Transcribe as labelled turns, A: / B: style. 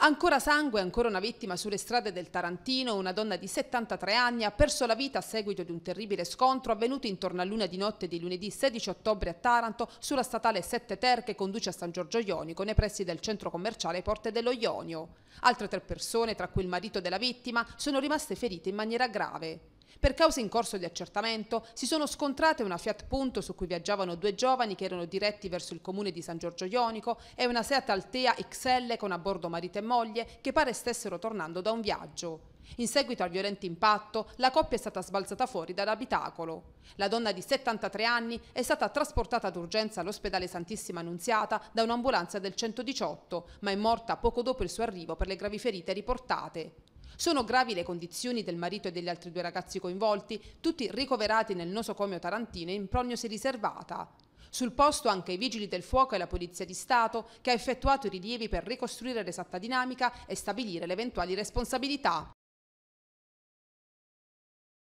A: Ancora sangue, ancora una vittima sulle strade del Tarantino, una donna di 73 anni ha perso la vita a seguito di un terribile scontro avvenuto intorno a luna di notte di lunedì 16 ottobre a Taranto sulla statale 7 Ter che conduce a San Giorgio Ionico nei pressi del centro commerciale Porte dello Ionio. Altre tre persone, tra cui il marito della vittima, sono rimaste ferite in maniera grave. Per cause in corso di accertamento si sono scontrate una Fiat Punto su cui viaggiavano due giovani che erano diretti verso il comune di San Giorgio Ionico e una Seat Altea XL con a bordo marito e moglie che pare stessero tornando da un viaggio. In seguito al violento impatto, la coppia è stata sbalzata fuori dall'abitacolo. La donna di 73 anni è stata trasportata d'urgenza all'ospedale Santissima Annunziata da un'ambulanza del 118, ma è morta poco dopo il suo arrivo per le gravi ferite riportate. Sono gravi le condizioni del marito e degli altri due ragazzi coinvolti, tutti ricoverati nel nosocomio tarantino in prognosi riservata. Sul posto anche i vigili del fuoco e la Polizia di Stato, che ha effettuato i rilievi per ricostruire l'esatta dinamica e stabilire le eventuali responsabilità.